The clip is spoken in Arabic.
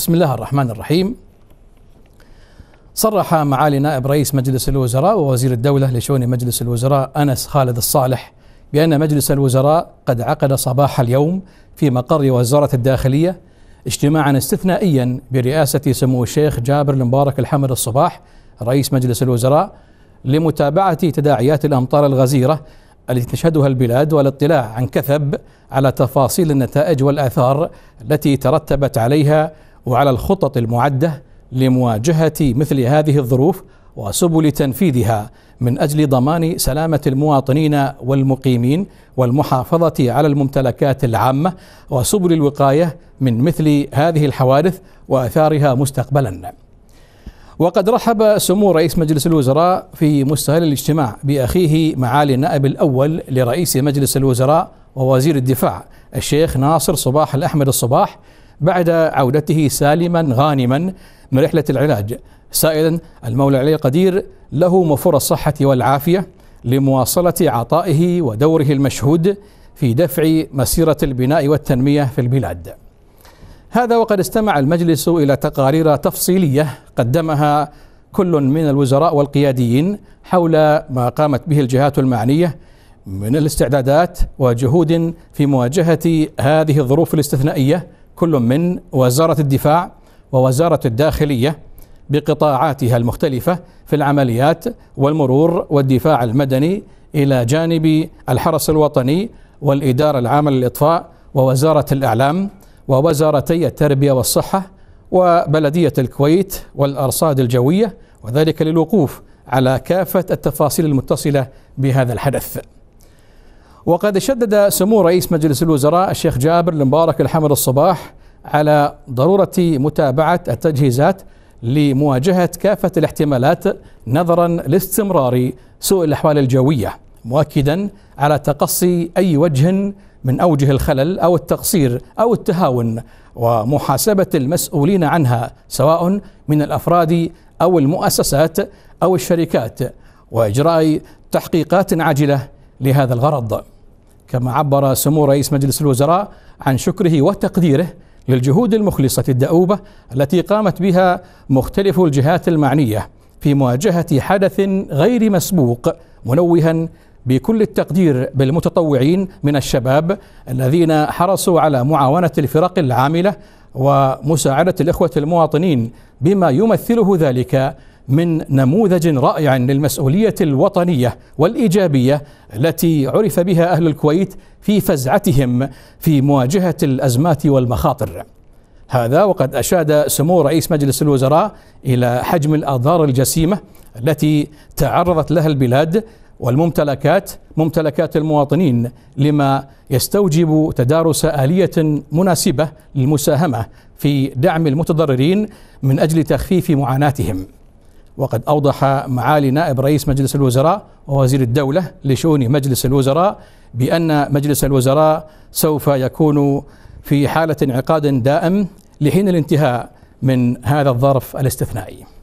بسم الله الرحمن الرحيم صرح معالي نائب رئيس مجلس الوزراء ووزير الدولة لشؤون مجلس الوزراء أنس خالد الصالح بأن مجلس الوزراء قد عقد صباح اليوم في مقر وزارة الداخلية اجتماعا استثنائيا برئاسة سمو الشيخ جابر المبارك الحمد الصباح رئيس مجلس الوزراء لمتابعة تداعيات الأمطار الغزيرة التي تشهدها البلاد والاطلاع عن كثب على تفاصيل النتائج والآثار التي ترتبت عليها وعلى الخطط المعده لمواجهه مثل هذه الظروف وسبل تنفيذها من اجل ضمان سلامه المواطنين والمقيمين والمحافظه على الممتلكات العامه وسبل الوقايه من مثل هذه الحوادث واثارها مستقبلا. وقد رحب سمو رئيس مجلس الوزراء في مستهل الاجتماع باخيه معالي النائب الاول لرئيس مجلس الوزراء ووزير الدفاع الشيخ ناصر صباح الاحمد الصباح بعد عودته سالما غانما من رحلة العلاج سائلا المولى علي القدير له موفور الصحة والعافية لمواصلة عطائه ودوره المشهود في دفع مسيرة البناء والتنمية في البلاد هذا وقد استمع المجلس إلى تقارير تفصيلية قدمها كل من الوزراء والقياديين حول ما قامت به الجهات المعنية من الاستعدادات وجهود في مواجهة هذه الظروف الاستثنائية كل من وزارة الدفاع ووزارة الداخلية بقطاعاتها المختلفة في العمليات والمرور والدفاع المدني إلى جانب الحرس الوطني والإدارة العامة للإطفاء ووزارة الإعلام ووزارتي التربية والصحة وبلدية الكويت والأرصاد الجوية وذلك للوقوف على كافة التفاصيل المتصلة بهذا الحدث وقد شدد سمو رئيس مجلس الوزراء الشيخ جابر المبارك الحمد الصباح على ضرورة متابعة التجهيزات لمواجهة كافة الاحتمالات نظرا لاستمرار سوء الأحوال الجوية مؤكدا على تقصي أي وجه من أوجه الخلل أو التقصير أو التهاون ومحاسبة المسؤولين عنها سواء من الأفراد أو المؤسسات أو الشركات وإجراء تحقيقات عاجلة لهذا الغرض كما عبر سمو رئيس مجلس الوزراء عن شكره وتقديره للجهود المخلصة الدؤوبة التي قامت بها مختلف الجهات المعنية في مواجهة حدث غير مسبوق منوها بكل التقدير بالمتطوعين من الشباب الذين حرصوا على معاونة الفرق العاملة ومساعدة الإخوة المواطنين بما يمثله ذلك من نموذج رائع للمسؤولية الوطنية والإيجابية التي عرف بها أهل الكويت في فزعتهم في مواجهة الأزمات والمخاطر هذا وقد أشاد سمو رئيس مجلس الوزراء إلى حجم الآثار الجسيمة التي تعرضت لها البلاد والممتلكات ممتلكات المواطنين لما يستوجب تدارس آلية مناسبة للمساهمة في دعم المتضررين من أجل تخفيف معاناتهم وقد أوضح معالي نائب رئيس مجلس الوزراء ووزير الدولة لشؤون مجلس الوزراء بأن مجلس الوزراء سوف يكون في حالة انعقاد دائم لحين الانتهاء من هذا الظرف الاستثنائي